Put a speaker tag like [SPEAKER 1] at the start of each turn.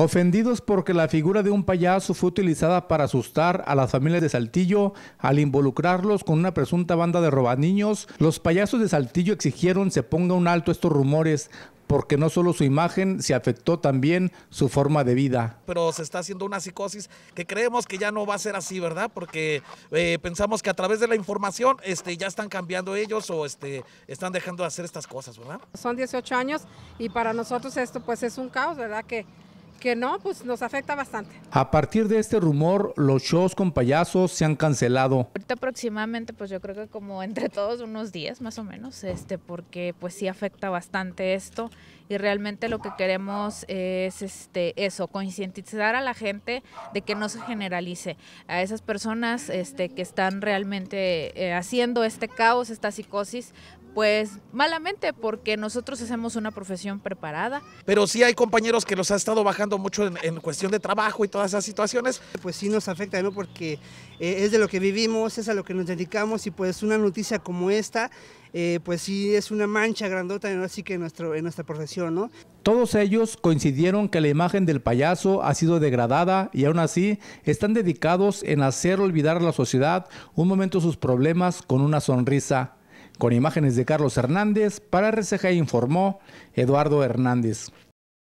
[SPEAKER 1] Ofendidos porque la figura de un payaso fue utilizada para asustar a las familias de Saltillo al involucrarlos con una presunta banda de robaniños, los payasos de Saltillo exigieron se ponga un alto a estos rumores porque no solo su imagen, se afectó también su forma de vida.
[SPEAKER 2] Pero se está haciendo una psicosis que creemos que ya no va a ser así, ¿verdad? Porque eh, pensamos que a través de la información este, ya están cambiando ellos o este, están dejando de hacer estas cosas, ¿verdad?
[SPEAKER 3] Son 18 años y para nosotros esto pues es un caos, ¿verdad? Que que no, pues nos afecta bastante.
[SPEAKER 1] A partir de este rumor, los shows con payasos se han cancelado.
[SPEAKER 3] Ahorita aproximadamente, pues yo creo que como entre todos unos días más o menos, este, porque pues sí afecta bastante esto y realmente lo que queremos es este eso, concientizar a la gente de que no se generalice. A esas personas este, que están realmente eh, haciendo este caos, esta psicosis, pues malamente, porque nosotros hacemos una profesión preparada.
[SPEAKER 2] Pero sí hay compañeros
[SPEAKER 4] que nos ha estado bajando mucho en, cuestión de trabajo y todas esas situaciones. Pues sí nos afecta, ¿no? Porque eh, es de lo que vivimos, es a lo que nos dedicamos y pues una noticia como esta eh, pues sí es una mancha grandota, así que en, nuestra profesión, ¿no?
[SPEAKER 1] Todos ellos coincidieron que la imagen del payaso ha sido degradada y aún así están dedicados en hacer olvidar a la sociedad un momento sus problemas con una sonrisa. Con imágenes de Carlos Hernández, para RCG informó Eduardo Hernández.